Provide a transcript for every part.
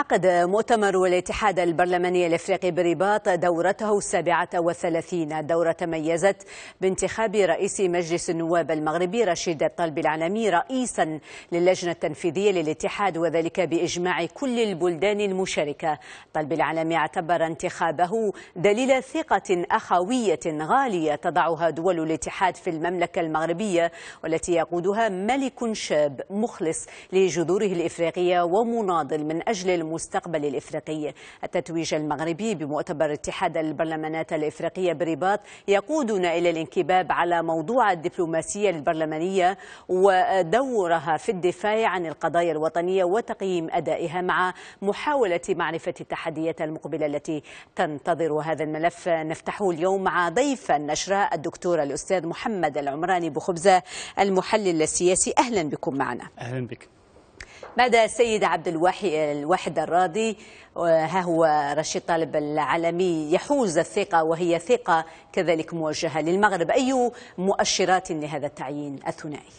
عقد مؤتمر الاتحاد البرلماني الافريقي برباط دورته السابعة والثلاثين دورة تميزت بانتخاب رئيس مجلس النواب المغربي رشيد الطلب العالمي رئيسا للجنة التنفيذية للاتحاد وذلك بإجماع كل البلدان المشاركة طلب العالمي اعتبر انتخابه دليل ثقة أخوية غالية تضعها دول الاتحاد في المملكة المغربية والتي يقودها ملك شاب مخلص لجذوره الإفريقية ومناضل من أجل المستقبل الإفريقي التتويج المغربي بمؤتمر اتحاد البرلمانات الإفريقية برباط يقودنا إلى الانكباب على موضوع الدبلوماسية البرلمانية ودورها في الدفاع عن القضايا الوطنية وتقييم أدائها مع محاولة معرفة التحديات المقبلة التي تنتظر هذا الملف نفتحه اليوم مع ضيف النشرة الدكتور الأستاذ محمد العمراني بخبزة المحلل السياسي أهلا بكم معنا أهلا بك ماذا السيد عبد الوحي الواحد الراضي ها هو رشيد طالب العالمي يحوز الثقة وهي ثقة كذلك موجهة للمغرب أي مؤشرات لهذا التعيين الثنائي؟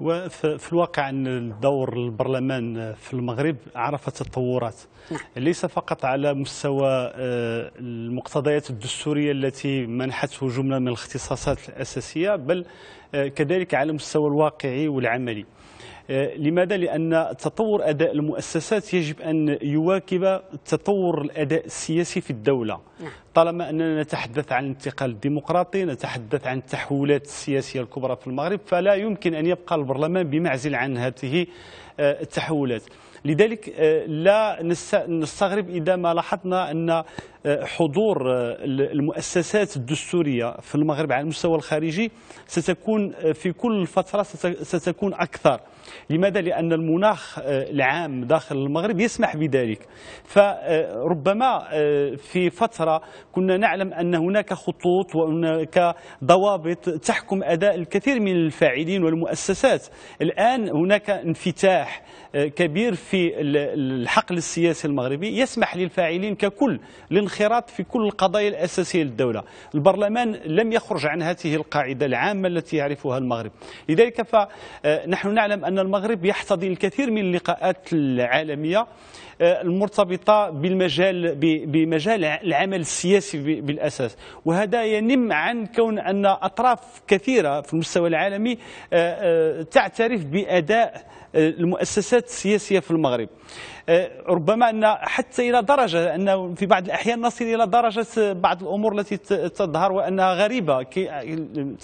وفي الواقع أن دور البرلمان في المغرب عرف تطورات نعم. ليس فقط على مستوى آه، المقتضيات الدستورية التي منحته جملة من الاختصاصات الأساسية بل آه، كذلك على المستوى الواقعي والعملي آه، لماذا؟ لأن تطور أداء المؤسسات يجب أن يواكب تطور الأداء السياسي في الدولة نعم. طالما أننا نتحدث عن الانتقال الديمقراطي نتحدث عن التحولات السياسية الكبرى في المغرب فلا يمكن أن يبقى البرلمان بمعزل عن هذه آه، التحولات لذلك آه، لا نستغرب إذا ما لاحظنا أن حضور آه، المؤسسات الدستورية في المغرب على المستوى الخارجي ستكون آه، في كل فترة ستكون أكثر لماذا؟ لأن المناخ آه، العام داخل المغرب يسمح بذلك فربما في فترة كنا نعلم أن هناك خطوط وهناك ضوابط تحكم أداء الكثير من الفاعلين والمؤسسات الآن هناك انفتاح كبير في الحقل السياسي المغربي يسمح للفاعلين ككل لانخ الانخراط في كل القضايا الأساسية للدولة البرلمان لم يخرج عن هذه القاعدة العامة التي يعرفها المغرب لذلك فنحن آه، نعلم أن المغرب يحتضن الكثير من اللقاءات العالمية آه، المرتبطة بالمجال بمجال العمل السياسي بالأساس وهذا ينم عن كون أن أطراف كثيرة في المستوى العالمي آه، تعترف بأداء المؤسسات السياسية في المغرب آه، ربما أن حتى إلى درجة أنه في بعض الأحيان نصل إلى درجة بعض الأمور التي تظهر وأنها غريبة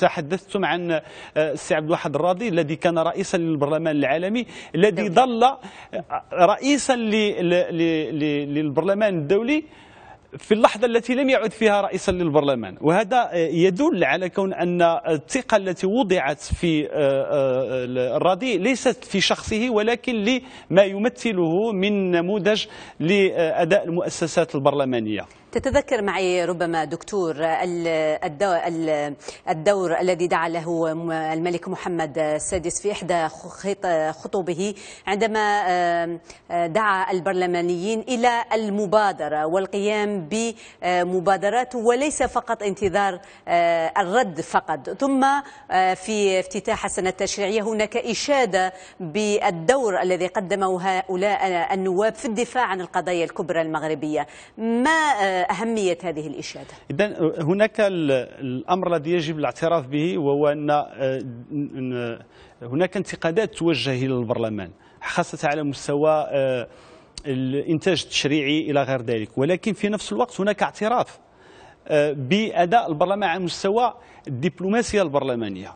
تحدثتم عن آه، السي عبد الواحد الراضي الذي كان رئيسا للبرلمان العالمي الذي ظل آه، رئيسا للبرلمان الدولي في اللحظة التي لم يعد فيها رئيسا للبرلمان وهذا يدل على كون أن الثقة التي وضعت في آه، آه، الرديء ليست في شخصه ولكن لما يمثله من نموذج لأداء المؤسسات البرلمانية تتذكر معي ربما دكتور الدور الذي دعا له الملك محمد السادس في إحدى خطبه عندما دعا البرلمانيين إلى المبادرة والقيام بمبادرات وليس فقط انتظار الرد فقط ثم في افتتاح السنة التشريعية هناك إشادة بالدور الذي قدمه هؤلاء النواب في الدفاع عن القضايا الكبرى المغربية ما أهمية هذه الإشادة إذا هناك الأمر الذي يجب الاعتراف به وهو أن آه، آه، هناك انتقادات توجه إلى البرلمان خاصة على مستوى آه، الإنتاج التشريعي إلى غير ذلك ولكن في نفس الوقت هناك اعتراف بأداء البرلمان على مستوى الدبلوماسية البرلمانية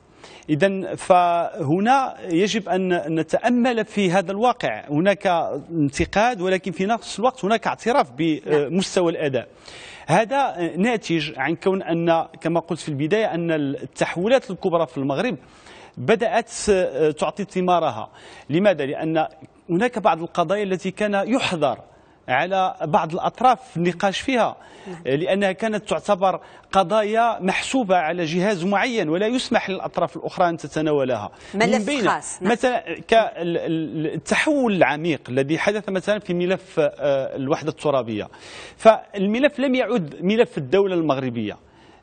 إذا فهنا يجب أن نتأمل في هذا الواقع هناك انتقاد ولكن في نفس الوقت هناك اعتراف بمستوى الأداء هذا ناتج عن كون أن كما قلت في البداية أن التحولات الكبرى في المغرب بدأت تعطي ثمارها لماذا؟ لأن هناك بعض القضايا التي كان يحذر على بعض الأطراف النقاش فيها لأنها كانت تعتبر قضايا محسوبة على جهاز معين ولا يسمح للأطراف الأخرى أن تتناولها ملف من بين خاص نعم. مثلا كالتحول العميق الذي حدث مثلا في ملف آه، الوحدة الترابية فالملف لم يعد ملف الدولة المغربية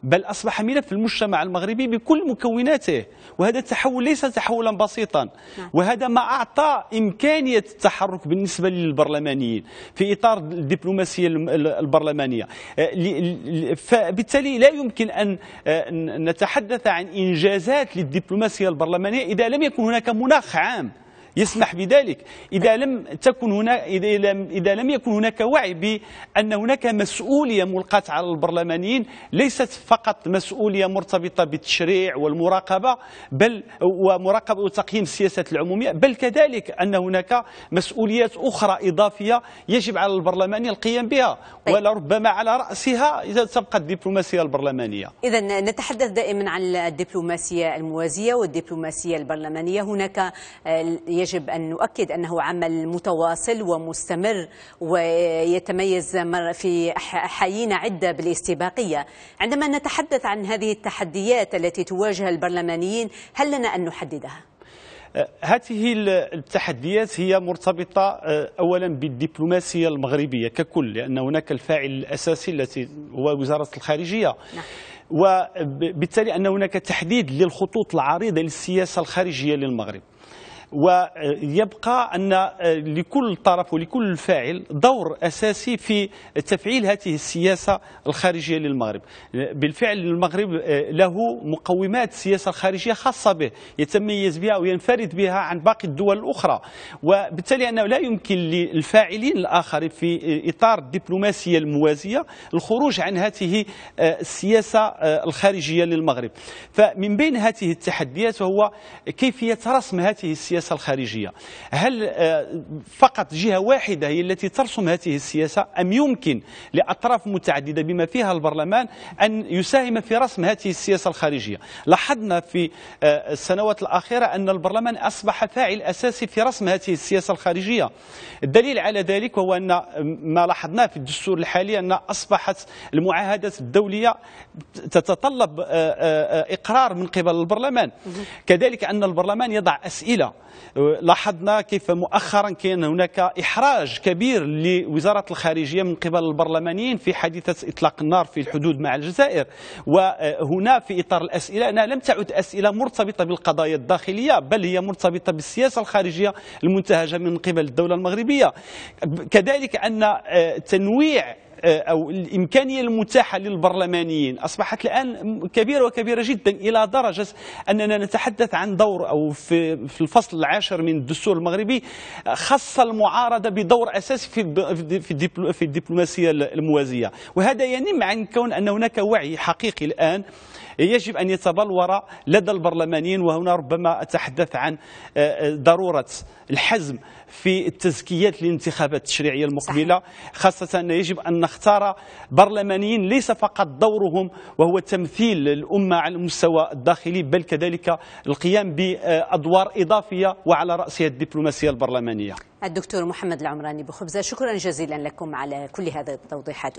بل أصبح ملف المجتمع المغربي بكل مكوناته وهذا التحول ليس تحولا بسيطا نعم. وهذا ما أعطى إمكانية التحرك بالنسبة للبرلمانيين في إطار الدبلوماسية البرلمانية أه، فبالتالي لا يمكن أن أه، نتحدث عن إنجازات للدبلوماسية البرلمانية إذا لم يكن هناك مناخ عام يسمح بذلك إذا لم تكن هنا إذا لم, إذا لم يكن هناك وعي بأن هناك مسؤولية ملقاة على البرلمانيين ليست فقط مسؤولية مرتبطة بالتشريع والمراقبة بل ومراقبة وتقييم السياسات العمومية بل كذلك أن هناك مسؤوليات أخرى إضافية يجب على البرلمان القيام بها طيب. ولربما على رأسها إذا تبقى الدبلوماسية البرلمانية إذا نتحدث دائما عن الدبلوماسية الموازية والدبلوماسية البرلمانية هناك آه، يجب أن نؤكد أنه عمل متواصل ومستمر ويتميز في حيين عدة بالاستباقية عندما نتحدث عن هذه التحديات التي تواجه البرلمانيين هل لنا أن نحددها؟ أه، هذه التحديات هي مرتبطة أه، أولا بالدبلوماسية المغربية ككل لأن هناك الفاعل الأساسي التي هو وزارة الخارجية نعم. وبالتالي أن هناك تحديد للخطوط العريضة للسياسة الخارجية للمغرب ويبقى أن آه، لكل طرف ولكل فاعل دور أساسي في تفعيل هذه السياسة الخارجية للمغرب بالفعل المغرب آه، له مقومات السياسة الخارجية خاصة به يتميز بها وينفرد بها عن باقي الدول الأخرى وبالتالي أنه لا يمكن للفاعلين الآخرين في إطار الدبلوماسية الموازية الخروج عن هذه آه، السياسة الخارجية للمغرب فمن بين هذه التحديات هو كيفية رسم هذه السياسة السياسة الخارجية هل آه، فقط جهة واحدة هي التي ترسم هذه السياسة أم يمكن لأطراف متعددة بما فيها البرلمان أن يساهم في رسم هذه السياسة الخارجية لاحظنا في آه، السنوات الأخيرة أن البرلمان أصبح فاعل أساسي في رسم هذه السياسة الخارجية الدليل على ذلك هو أن آه، ما لاحظناه في الدستور الحالي أن أصبحت المعاهدات الدولية تتطلب إقرار من قبل البرلمان كذلك أن البرلمان يضع أسئلة لاحظنا كيف مؤخرا كان هناك إحراج كبير لوزارة الخارجية من قبل البرلمانيين في حادثة إطلاق النار في الحدود مع الجزائر وهنا في إطار الأسئلة أنها لم تعد أسئلة مرتبطة بالقضايا الداخلية بل هي مرتبطة بالسياسة الخارجية المنتهجة من قبل الدولة المغربية كذلك أن آه، تنويع آه، أو الإمكانية المتاحة للبرلمانيين أصبحت الآن كبيرة وكبيرة جدا إلى درجة أننا نتحدث عن دور أو في, في الفصل العاشر من الدستور المغربي خص المعارضة بدور أساسي في في الدبلوماسية الموازية وهذا ينم عن كون أن هناك وعي حقيقي الآن يجب أن يتبلور لدى البرلمانيين وهنا ربما أتحدث عن آه، آه، ضرورة الحزم في التزكيات للانتخابات التشريعيه المقبله خاصه أن يجب ان نختار برلمانيين ليس فقط دورهم وهو تمثيل الامه على المستوى الداخلي بل كذلك القيام بادوار اضافيه وعلى راسها الدبلوماسيه البرلمانيه الدكتور محمد العمراني بخبزه شكرا جزيلا لكم على كل هذه التوضيحات